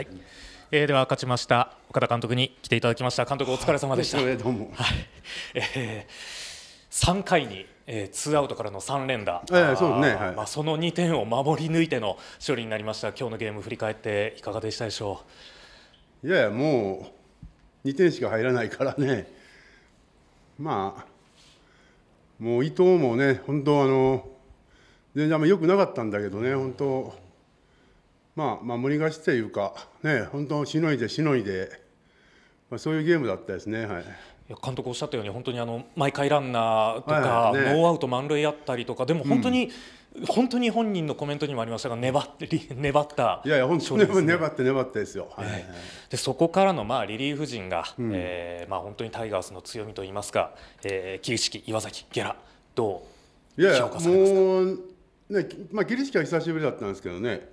はいえー、では勝ちました岡田監督に来ていただきました監督お疲れ様でした、はい、どうも、はい、えー、3回に、えー、アウトからの3連打、えそうね、まあその2点を守り抜いての勝利になりました今日のゲーム振り返っていかがでしたでしょういやいやもう2点しか入らないからねまあもう伊藤もね本当あの全然あんまよくなかったんだけどね本当まあ、守り勝ちというか、ね、本当、しのいでしのいで、まあ、そういうゲームだったですね。はい監督おっしゃったように本当にあの毎回ランナーとか、ね、ノーアウト満塁あったりとかでも本当に、うん、本当に本人のコメントにもありましたが粘って 粘ったいやいや本当に、粘って粘ってですよ、はいはい、でそこからのまあリリーフ陣が、うん、えー、まあ、本当にタイガースの強みといいますか、えー、桐敷、岩崎、ギャラどう評価されますかいやいやもう、ねまあ、桐敷は久しぶりだったんですけどね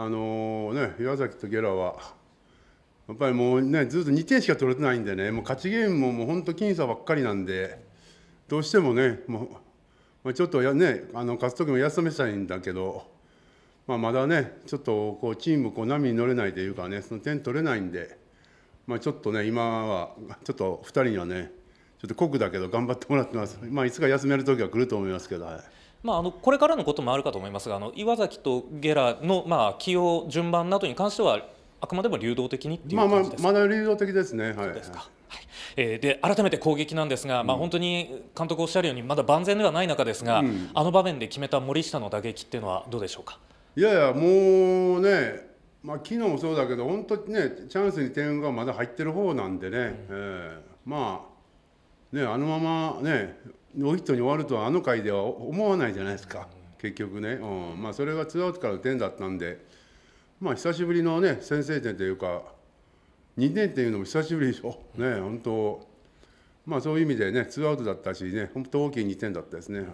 あのね、岩崎とゲラはやっぱりもうねずっと2点しか取れてないんでねもう勝ちゲームももう本当僅差ばっかりなんでどうしてもねもうちょっとや、ね、あの勝つ時も休めたいんだけど、まあ、まだねちょっとこうチームこう波に乗れないというかねその点取れないんで、まあ、ちょっとね今はちょっと2人にはねちょっと酷だけど頑張ってもらってます、まあ、いつか休める時は来ると思いますけど。はいまあ、あのこれからのこともあるかと思いますがあの岩崎とゲラの、まあ、起用順番などに関してはあくまでも流動的にまあまあ、まだ流動的ですね。はい、ですか。はいえー、で改めて攻撃なんですが、うん、まあ、本当に監督おっしゃるようにまだ万全ではない中ですが、うん、あの場面で決めた森下の打撃っていうのはどうでしょうかいやいや、もうね、まあ昨日もそうだけど本当にねチャンスに点がまだ入ってる方なんでね、うん、えー、まあね、あのままねノーヒットに終わるとはあの回では思わないじゃないですか、結局ね、うんまあ、それがツーアウトからの点だったんで、まあ、久しぶりの、ね、先制点というか、2点っていうのも久しぶりでしょ、ね、本当、まあ、そういう意味でね、ツーアウトだったし、ね、本当、大きい2点だったですね。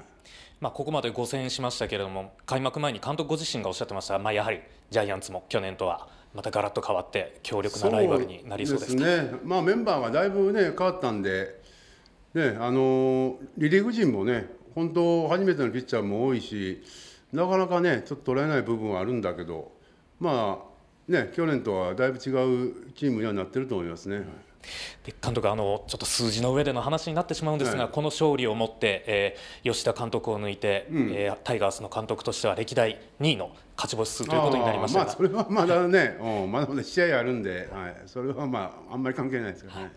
まあ、ここまで5戦しましたけれども、開幕前に監督ご自身がおっしゃってました、まあ、やはりジャイアンツも去年とはまたガラッと変わって、強力なライバルになりそうですね、まあ、メンバーはだいぶ、ね、変わったんで。ね、あのリリーフ陣もね、本当、初めてのピッチャーも多いし、なかなかね、ちょっと捉えない部分はあるんだけど、まあ、ね、去年とはだいぶ違うチームにはなってると思いますね。はいで監督あの、ちょっと数字の上での話になってしまうんですが、はい、この勝利をもって、えー、吉田監督を抜いて、うん、えー、タイガースの監督としては歴代2位の勝ち星数ということになりましたまあ、それはまだね、うん、まだまだ試合あるんで、はい、それは、まあ、あんまり関係ないですけどね。はい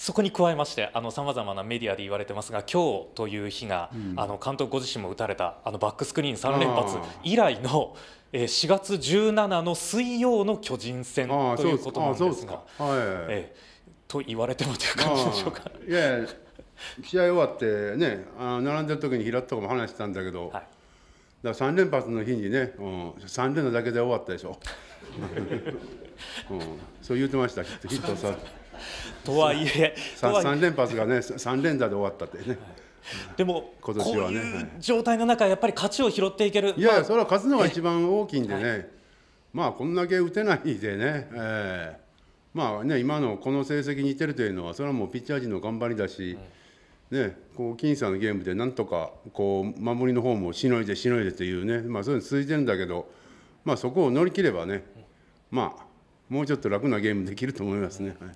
そこに加えましてさまざまなメディアで言われてますが今日という日が、うん、あの監督ご自身も打たれたあのバックスクリーン3連発以来の、え4月17の水曜の巨人戦ということなんですが。と言われてもという感じでしょうか。いやいや試合終わってねあ並んでる時に平田とかも話してたんだけど、はい、だから3連発の日にね、うん、3連打だけで終わったでしょ、うん、そう言ってましたきっとヒットさとはいえ 3, 連発がね3連打で終わったってね。はいでも今年はね、状態の中、やっぱり勝ちを拾っていける、いや、それは勝つのが一番大きいんでね、まあこんだけ打てないでね、えー、まあね、今のこの成績に似てるというのはそれはもうピッチャー陣の頑張りだし、ね、こう僅差のゲームでなんとかこう守りの方もしのいでしのいでというね、まあ、そういうの続いてるんだけど、まあ、そこを乗り切ればね、まあ、もうちょっと楽なゲームできると思いますね。はい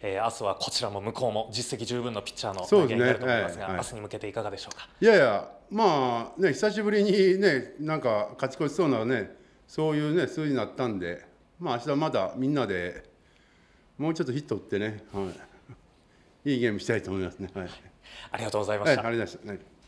えー、明日はこちらも向こうも実績十分のピッチャーの投げになると思いますが、すねはいはい、明日に向けていかがでしょうか。いやいや、まあね、久しぶりにね、なんか勝ち越しそうなね、そういうね、数字になったんで、まあ明日まだみんなでもうちょっとヒット打ってね、はい、いいゲームしたいと思いますね。はい、ありがとうございました。はい、ありがとうございました。はい